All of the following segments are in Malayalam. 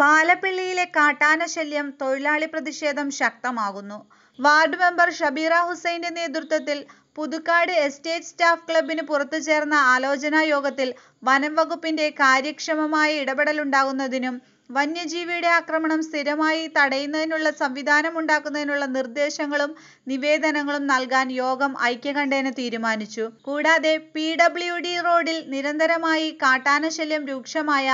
പാലപ്പിള്ളിയിലെ കാട്ടാന ശല്യം തൊഴിലാളി പ്രതിഷേധം ശക്തമാകുന്നു വാർഡ് മെമ്പർ ഷബീറ ഹുസൈന്റെ നേതൃത്വത്തിൽ പുതുക്കാട് എസ്റ്റേറ്റ് സ്റ്റാഫ് ക്ലബിന് പുറത്തു ചേർന്ന ആലോചനാ യോഗത്തിൽ വനം വകുപ്പിന്റെ കാര്യക്ഷമമായ ഇടപെടലുണ്ടാകുന്നതിനും വന്യജീവിയുടെ ആക്രമണം സ്ഥിരമായി തടയുന്നതിനുള്ള ഉണ്ടാക്കുന്നതിനുള്ള നിർദ്ദേശങ്ങളും നിവേദനങ്ങളും നൽകാൻ യോഗം ഐക്യകണ്ഠേന തീരുമാനിച്ചു. കൂടാതെ പി. ഡബ്ല്യു. ഡി റോഡിൽ നിരന്തരമായി കാട്ടാനശല്യം രൂക്ഷമായ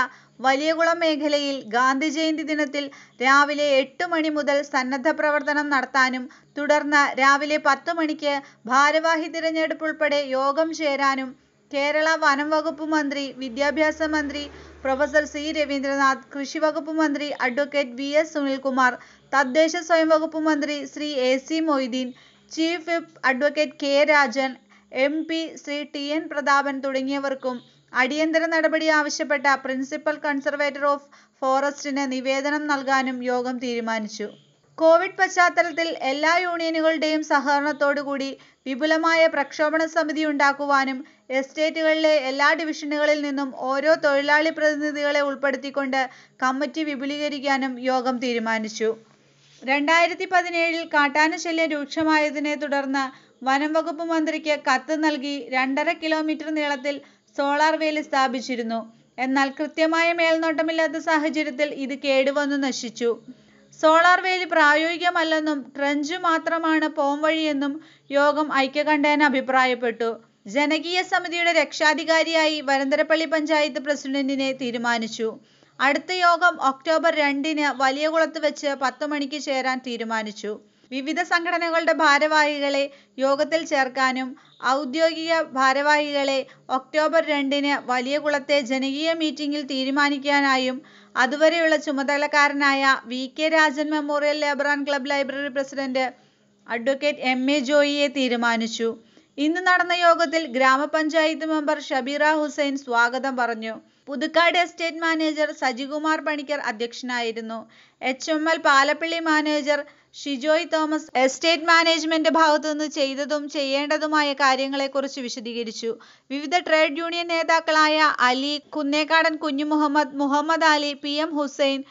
വലിയകുളം മേഖലയിൽ ഗാന്ധി ജയന്തി ദിനത്തിൽ രാവിലെ എട്ട് മണി മുതൽ സന്നദ്ധ പ്രവർത്തനം നടത്താനും തുടർന്ന് രാവിലെ പത്ത് മണിക്ക് ഭാരവാഹി തിരഞ്ഞെടുപ്പ് ഉൾപ്പെടെ യോഗം ചേരാനും കേരള വനം വകുപ്പ് മന്ത്രി, വിദ്യാഭ്യാസ മന്ത്രി, പ്രൊഫസർ സി രവീന്ദ്രനാഥ് കൃഷി വകുപ്പ് മന്ത്രി അഡ്വക്കേറ്റ് വി എസ് സുനിൽകുമാർ തദ്ദേശ സ്വയം വകുപ്പ് മന്ത്രി Shri A C Moideen chief whip advocate K Rajan M P Shri T N Prathapan തുടങ്ങിയവർക്കും അടിയന്തര നടപടി ആവശ്യപ്പെട്ട പ്രിൻസിപ്പൽ കൺസർവേറ്റർ ഓഫ് ഫോറസ്റ്റിന് നിവേദനം നൽകാനും യോഗം തീരുമാനിച്ചു കോവിഡ് പശ്ചാത്തലത്തിൽ എല്ലാ യൂണിയനുകളുടെയും സഹകരണത്തോടുകൂടി വിപുലമായ പ്രക്ഷോഭണ സമിതി ഉണ്ടാക്കുവാനും എസ്റ്റേറ്റുകളിലെ എല്ലാ ഡിവിഷനുകളിൽ നിന്നും ഓരോ തൊഴിലാളി പ്രതിനിധികളെ ഉൾപ്പെടുത്തിക്കൊണ്ട് കമ്മിറ്റി വിപുലീകരിക്കാനും യോഗം തീരുമാനിച്ചു. രണ്ടായിരത്തി പതിനേഴിൽ കാട്ടാനശല്യം രൂക്ഷമായതിനെ തുടർന്ന് വനം വകുപ്പ് മന്ത്രിക്ക് കത്ത് നൽകി രണ്ടര കിലോമീറ്റർ നീളത്തിൽ സോളാർ വേലി സ്ഥാപിച്ചിരുന്നു. എന്നാൽ കൃത്യമായ മേൽനോട്ടമില്ലാത്ത സാഹചര്യത്തിൽ ഇത് കേടുവന്നു നശിച്ചു. സോളാർ വേലി പ്രായോഗികമല്ലെന്നും ട്രഞ്ച് മാത്രമാണ് പോംവഴിയെന്നും യോഗം ഐക്യകണ്ഠേന അഭിപ്രായപ്പെട്ടു. ജനകീയ സമിതിയുടെ രക്ഷാധികാരിയായി വരന്തരപ്പള്ളി പഞ്ചായത്ത് പ്രസിഡന്റിനെ തീരുമാനിച്ചു അടുത്ത യോഗം ഒക്ടോബർ രണ്ടിന് വലിയകുളത്ത് വെച്ച് പത്തു മണിക്ക് ചേരാൻ തീരുമാനിച്ചു വിവിധ സംഘടനകളുടെ ഭാരവാഹികളെ യോഗത്തിൽ ചേർക്കാനും ഔദ്യോഗിക ഭാരവാഹികളെ ഒക്ടോബർ രണ്ടിന് വലിയകുളത്തെ ജനകീയ മീറ്റിംഗിൽ തീരുമാനിക്കാനായും അതുവരെയുള്ള ചുമതലക്കാരനായ V K Rajan memorial labour and club library president advocate M A ജോയിയെ തീരുമാനിച്ചു ഇന്ന് നടന്ന യോഗത്തിൽ ഗ്രാമപഞ്ചായത്ത് മെമ്പർ ഷബീറ ഹുസൈൻ സ്വാഗതം പറഞ്ഞു പുതുക്കാട് എസ്റ്റേറ്റ് മാനേജർ സജികുമാർ പണിക്കർ അധ്യക്ഷനായിരുന്നു H M L Palappilly manager Shijoy Thomas estate management ഭാഗത്തുനിന്ന് ചെയ്തതും ചെയ്യേണ്ടതുമായ കാര്യങ്ങളെക്കുറിച്ച് വിശദീകരിച്ചു വിവിധ ട്രേഡ് യൂണിയൻ നേതാക്കളായ Ali Kunnekkadan Kunhu Muhammad Muhammad Ali P M Hussain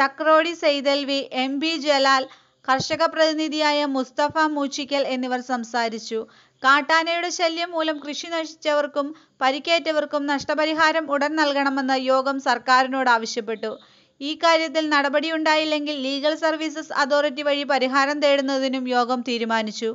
Chakrodi Saithalavi M B Jalal കർഷക പ്രതിനിധിയായ മുസ്തഫ മൂച്ചിക്കൽ എന്നിവർ സംസാരിച്ചു. കാട്ടാനയുടെ ശല്യം മൂലം കൃഷി നശിച്ചവർക്കും പരിക്കേറ്റവർക്കും നഷ്ടപരിഹാരം ഉടൻ നൽകണമെന്ന് യോഗം സർക്കാരിനോട് ആവശ്യപ്പെട്ടു. ഈ കാര്യത്തിൽ നടപടിയുണ്ടായില്ലെങ്കിൽ ലീഗൽ സർവീസസ് അതോറിറ്റി വഴി പരിഹാരം തേടുന്നതിനും യോഗം തീരുമാനിച്ചു.